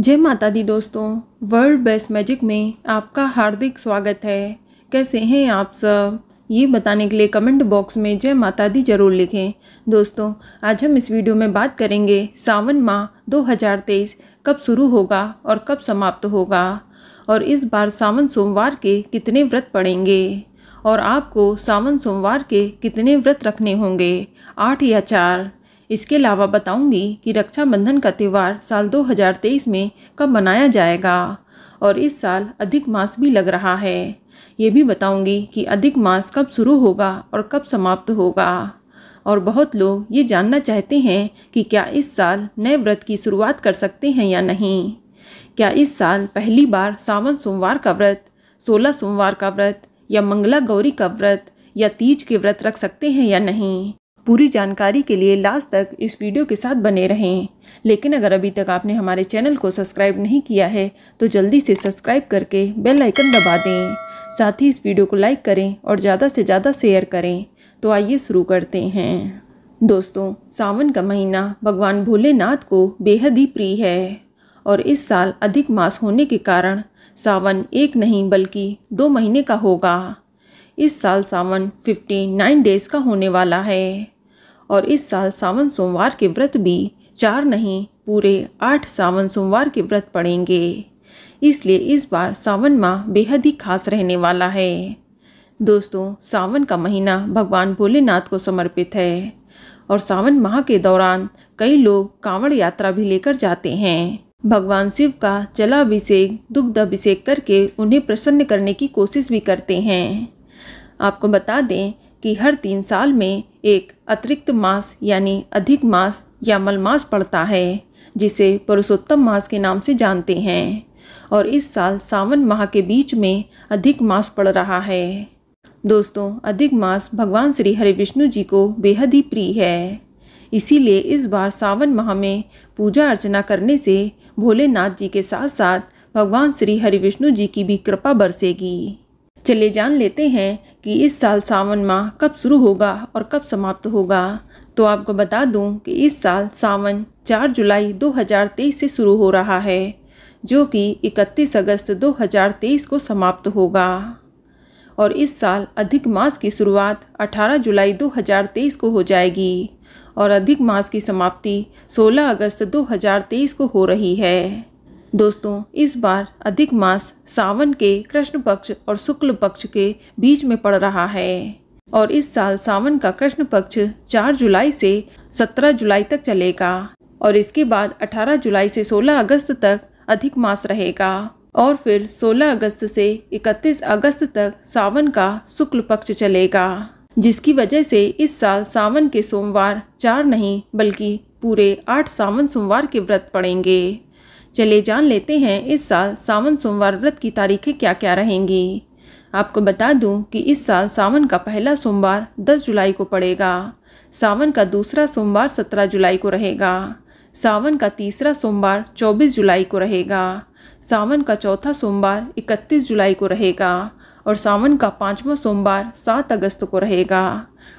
जय माता दी दोस्तों वर्ल्ड बेस्ट मैजिक में आपका हार्दिक स्वागत है कैसे हैं आप सब ये बताने के लिए कमेंट बॉक्स में जय माता दी जरूर लिखें दोस्तों आज हम इस वीडियो में बात करेंगे सावन माह 2023 कब शुरू होगा और कब समाप्त होगा और इस बार सावन सोमवार के कितने व्रत पड़ेंगे और आपको सावन सोमवार के कितने व्रत रखने होंगे आठ या चार इसके अलावा बताऊंगी कि रक्षाबंधन का त्यौहार साल 2023 में कब मनाया जाएगा और इस साल अधिक मास भी लग रहा है ये भी बताऊंगी कि अधिक मास कब शुरू होगा और कब समाप्त होगा और बहुत लोग ये जानना चाहते हैं कि क्या इस साल नए व्रत की शुरुआत कर सकते हैं या नहीं क्या इस साल पहली बार सावन सोमवार का व्रत सोलह सोमवार का व्रत या मंगला गौरी का व्रत या तीज के व्रत रख सकते हैं या नहीं पूरी जानकारी के लिए लास्ट तक इस वीडियो के साथ बने रहें लेकिन अगर अभी तक आपने हमारे चैनल को सब्सक्राइब नहीं किया है तो जल्दी से सब्सक्राइब करके बेल आइकन दबा दें साथ ही इस वीडियो को लाइक करें और ज़्यादा से ज़्यादा शेयर करें तो आइए शुरू करते हैं दोस्तों सावन का महीना भगवान भोलेनाथ को बेहद ही प्रिय है और इस साल अधिक मास होने के कारण सावन एक नहीं बल्कि दो महीने का होगा इस साल सावन फिफ्टी नाइन डेज़ का होने वाला है और इस साल सावन सोमवार के व्रत भी चार नहीं पूरे आठ सावन सोमवार के व्रत पड़ेंगे इसलिए इस बार सावन माह बेहद ही खास रहने वाला है दोस्तों सावन का महीना भगवान भोलेनाथ को समर्पित है और सावन माह के दौरान कई लोग कांवड़ यात्रा भी लेकर जाते हैं भगवान शिव का जलाभिषेक दुग्ध अभिषेक करके उन्हें प्रसन्न करने की कोशिश भी करते हैं आपको बता दें कि हर तीन साल में एक अतिरिक्त मास यानी अधिक मास या मलमास पड़ता है जिसे पुरुषोत्तम मास के नाम से जानते हैं और इस साल सावन माह के बीच में अधिक मास पड़ रहा है दोस्तों अधिक मास भगवान श्री हरि विष्णु जी को बेहद ही प्रिय है इसीलिए इस बार सावन माह में पूजा अर्चना करने से भोलेनाथ जी के साथ साथ भगवान श्री हरि विष्णु जी की भी कृपा बरसेगी चलिए जान लेते हैं कि इस साल सावन माह कब शुरू होगा और कब समाप्त होगा तो आपको बता दूं कि इस साल सावन 4 जुलाई 2023 से शुरू हो रहा है जो कि 31 अगस्त 2023 को समाप्त होगा और इस साल अधिक मास की शुरुआत 18 जुलाई 2023 को हो जाएगी और अधिक मास की समाप्ति 16 अगस्त 2023 को हो रही है दोस्तों इस बार अधिक मास सावन के कृष्ण पक्ष और शुक्ल पक्ष के बीच में पड़ रहा है और इस साल सावन का कृष्ण पक्ष 4 जुलाई से 17 जुलाई तक चलेगा और इसके बाद 18 जुलाई से 16 अगस्त तक अधिक मास रहेगा और फिर 16 अगस्त से 31 अगस्त तक सावन का शुक्ल पक्ष चलेगा जिसकी वजह से इस साल सावन के सोमवार चार नहीं बल्कि पूरे आठ सावन सोमवार के व्रत पड़ेंगे चलिए जान लेते हैं इस साल सावन सोमवार व्रत की तारीखें क्या क्या रहेंगी आपको बता दूं कि इस साल सावन का पहला सोमवार 10 जुलाई को पड़ेगा सावन का दूसरा सोमवार 17 जुलाई को रहेगा सावन का तीसरा सोमवार 24 जुलाई को रहेगा सावन का चौथा सोमवार 31 जुलाई को रहेगा और सावन का पाँचवा सोमवार सात अगस्त को रहेगा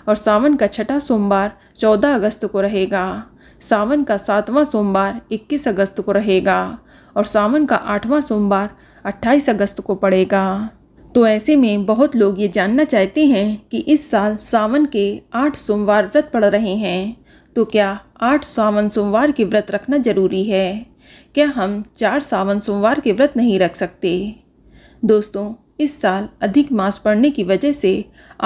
और सावन का छठा सोमवार चौदह अगस्त को रहेगा सावन का सातवां सोमवार 21 अगस्त को रहेगा और सावन का आठवां सोमवार 28 अगस्त को पड़ेगा तो ऐसे में बहुत लोग ये जानना चाहते हैं कि इस साल सावन के आठ सोमवार व्रत पड़ रहे हैं तो क्या आठ सावन सोमवार के व्रत रखना ज़रूरी है क्या हम चार सावन सोमवार के व्रत नहीं रख सकते दोस्तों इस साल अधिक मास पड़ने की वजह से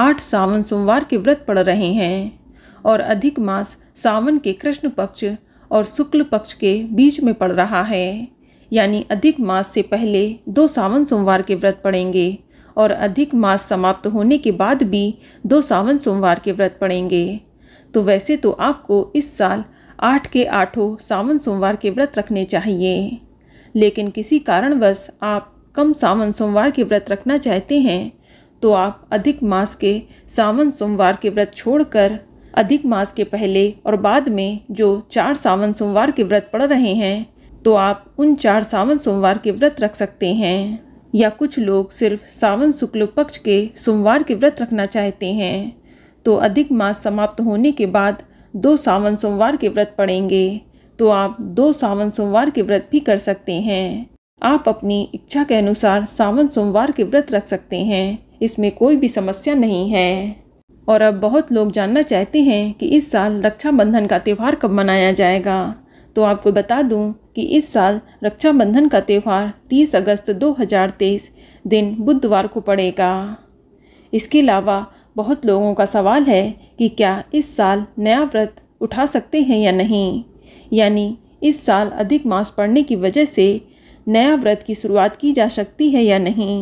आठ सावन सोमवार के व्रत पड़ रहे हैं और अधिक मास सावन के कृष्ण पक्ष और शुक्ल पक्ष के बीच में पड़ रहा है यानी अधिक मास से पहले दो सावन सोमवार के व्रत पड़ेंगे और अधिक मास समाप्त होने के बाद भी दो सावन सोमवार के व्रत पड़ेंगे तो वैसे तो आपको इस साल आठ के आठों सावन सोमवार के व्रत रखने चाहिए लेकिन किसी कारणवश आप कम सावन सोमवार के व्रत रखना चाहते हैं तो आप अधिक मास के सावन सोमवार के व्रत छोड़कर अधिक मास के पहले और बाद में जो चार सावन सोमवार के व्रत पड़ रहे हैं तो आप उन चार सावन सोमवार के व्रत रख सकते हैं या कुछ लोग सिर्फ सावन शुक्ल पक्ष के सोमवार के व्रत रखना चाहते हैं तो अधिक मास समाप्त होने के बाद दो सावन सोमवार के व्रत पड़ेंगे तो आप दो सावन सोमवार के व्रत भी कर सकते हैं आप अपनी इच्छा के अनुसार सावन सोमवार के व्रत रख सकते हैं इसमें कोई भी समस्या नहीं है और अब बहुत लोग जानना चाहते हैं कि इस साल रक्षाबंधन का त्यौहार कब मनाया जाएगा तो आपको बता दूं कि इस साल रक्षाबंधन का त्यौहार 30 अगस्त 2023 दिन बुधवार को पड़ेगा इसके अलावा बहुत लोगों का सवाल है कि क्या इस साल नया व्रत उठा सकते हैं या नहीं यानी इस साल अधिक मास पड़ने की वजह से नया व्रत की शुरुआत की जा सकती है या नहीं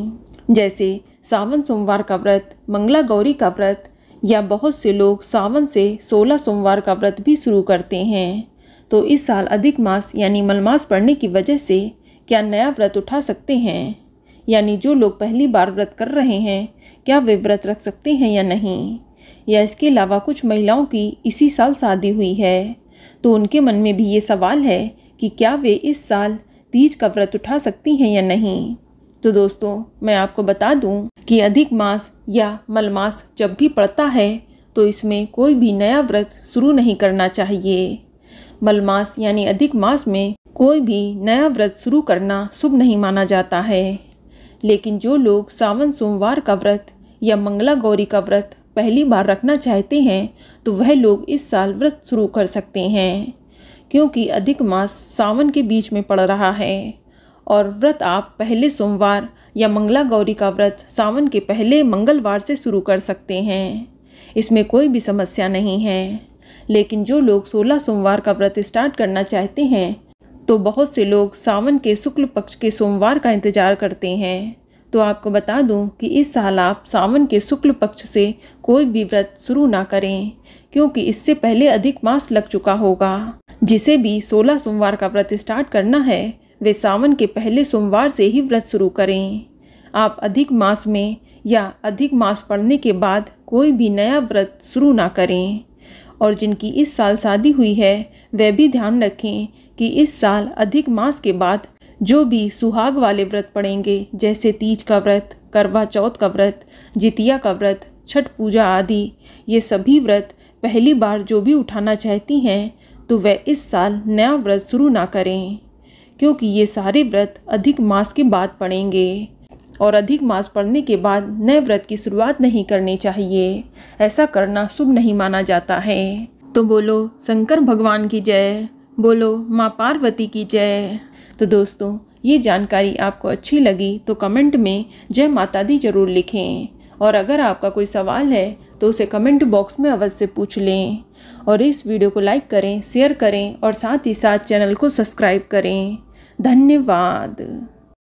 जैसे सावन सोमवार का व्रत मंगला गौरी का व्रत या बहुत से लोग सावन से 16 सोमवार का व्रत भी शुरू करते हैं तो इस साल अधिक मास यानी मलमास पड़ने की वजह से क्या नया व्रत उठा सकते हैं यानी जो लोग पहली बार व्रत कर रहे हैं क्या वे व्रत रख सकते हैं या नहीं या इसके अलावा कुछ महिलाओं की इसी साल शादी हुई है तो उनके मन में भी ये सवाल है कि क्या वे इस साल तीज का व्रत उठा सकती हैं या नहीं तो दोस्तों मैं आपको बता दूं कि अधिक मास या मलमास जब भी पड़ता है तो इसमें कोई भी नया व्रत शुरू नहीं करना चाहिए मलमास यानी अधिक मास में कोई भी नया व्रत शुरू करना शुभ नहीं माना जाता है लेकिन जो लोग सावन सोमवार का व्रत या मंगला गौरी का व्रत पहली बार रखना चाहते हैं तो वह लोग इस साल व्रत शुरू कर सकते हैं क्योंकि अधिक मास सावन के बीच में पड़ रहा है और व्रत आप पहले सोमवार या मंगला गौरी का व्रत सावन के पहले मंगलवार से शुरू कर सकते हैं इसमें कोई भी समस्या नहीं है लेकिन जो लोग सोलह सोमवार का व्रत स्टार्ट करना चाहते हैं तो बहुत से लोग सावन के शुक्ल पक्ष के सोमवार का इंतज़ार करते हैं तो आपको बता दूं कि इस साल आप सावन के शुक्ल पक्ष से कोई भी व्रत शुरू ना करें क्योंकि इससे पहले अधिक मास लग चुका होगा जिसे भी 16 सोमवार का व्रत स्टार्ट करना है वे सावन के पहले सोमवार से ही व्रत शुरू करें आप अधिक मास में या अधिक मास पड़ने के बाद कोई भी नया व्रत शुरू ना करें और जिनकी इस साल शादी हुई है वह भी ध्यान रखें कि इस साल अधिक मास के बाद जो भी सुहाग वाले व्रत पड़ेंगे जैसे तीज का व्रत करवा चौथ का व्रत जितिया का व्रत छठ पूजा आदि ये सभी व्रत पहली बार जो भी उठाना चाहती हैं तो वह इस साल नया व्रत शुरू ना करें क्योंकि ये सारे व्रत अधिक मास के बाद पड़ेंगे और अधिक मास पड़ने के बाद नए व्रत की शुरुआत नहीं करनी चाहिए ऐसा करना शुभ नहीं माना जाता है तो बोलो शंकर भगवान की जय बोलो माँ पार्वती की जय तो दोस्तों ये जानकारी आपको अच्छी लगी तो कमेंट में जय माता दी जरूर लिखें और अगर आपका कोई सवाल है तो उसे कमेंट बॉक्स में अवश्य पूछ लें और इस वीडियो को लाइक करें शेयर करें और साथ ही साथ चैनल को सब्सक्राइब करें धन्यवाद